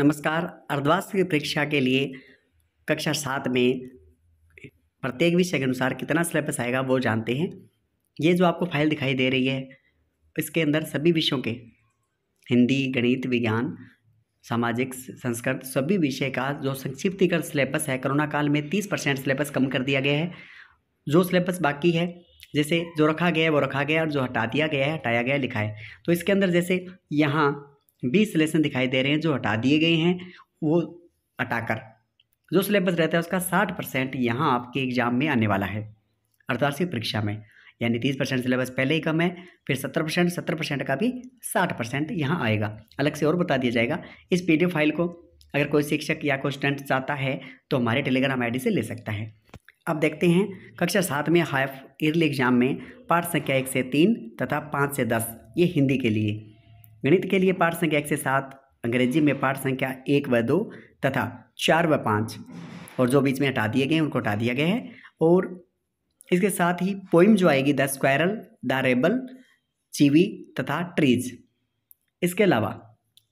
नमस्कार की परीक्षा के लिए कक्षा सात में प्रत्येक विषय के अनुसार कितना सिलेबस आएगा वो जानते हैं ये जो आपको फाइल दिखाई दे रही है इसके अंदर सभी विषयों के हिंदी गणित विज्ञान सामाजिक संस्कृत सभी विषय का जो संक्षिप्तिकरण सिलेबस है कोरोना काल में तीस परसेंट सिलेबस कम कर दिया गया है जो सिलेबस बाकी है जैसे जो रखा गया है वो रखा गया और जो हटा दिया गया है हटाया गया लिखा है तो इसके अंदर जैसे यहाँ बीस सिलेशन दिखाई दे रहे हैं जो हटा दिए गए हैं वो हटाकर जो सिलेबस रहता है उसका साठ परसेंट यहाँ आपके एग्ज़ाम में आने वाला है अर्थार्थी परीक्षा में यानी तीस परसेंट सिलेबस पहले ही कम है फिर सत्तर परसेंट सत्तर परसेंट का भी साठ परसेंट यहाँ आएगा अलग से और बता दिया जाएगा इस पी फाइल को अगर कोई शिक्षक या कोई स्टूडेंट चाहता है तो हमारे टेलीग्राम आई से ले सकता है अब देखते हैं कक्षा सात में हाफ ईयरली एग्जाम में पाठ संख्या एक से तीन तथा पाँच से दस ये हिंदी के लिए गणित के लिए पाठ संख्या एक से सात अंग्रेजी में पाठ संख्या एक व दो तथा चार व पाँच और जो बीच में हटा दिए गए हैं उनको हटा दिया गया है और इसके साथ ही पोइम जो आएगी the squirrel the rebel chivvy तथा ट्रीज इसके अलावा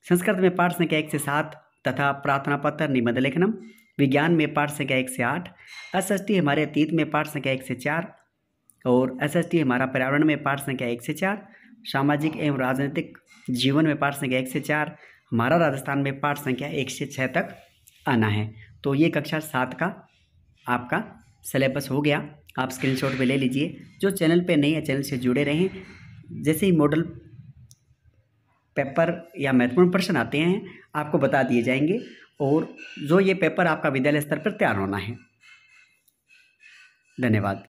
संस्कृत में पाठ संख्या एक से सात तथा प्रार्थना पत्र निबंध लेखनम विज्ञान में पाठ संख्या एक से आठ एस एस टी हमारे अतीत में पाठ संख्या एक से चार और एस एस टी हमारा पर्यावरण में पाठ संख्या एक से चार सामाजिक एवं राजनीतिक जीवन में पाठ संख्या एक से चार हमारा राजस्थान में पाठ संख्या एक से छः तक आना है तो ये कक्षा सात का आपका सिलेबस हो गया आप स्क्रीनशॉट पे ले लीजिए जो चैनल पे नए है चैनल से जुड़े रहें जैसे ही मॉडल पेपर या महत्वपूर्ण प्रश्न आते हैं आपको बता दिए जाएंगे और जो ये पेपर आपका विद्यालय स्तर पर तैयार होना है धन्यवाद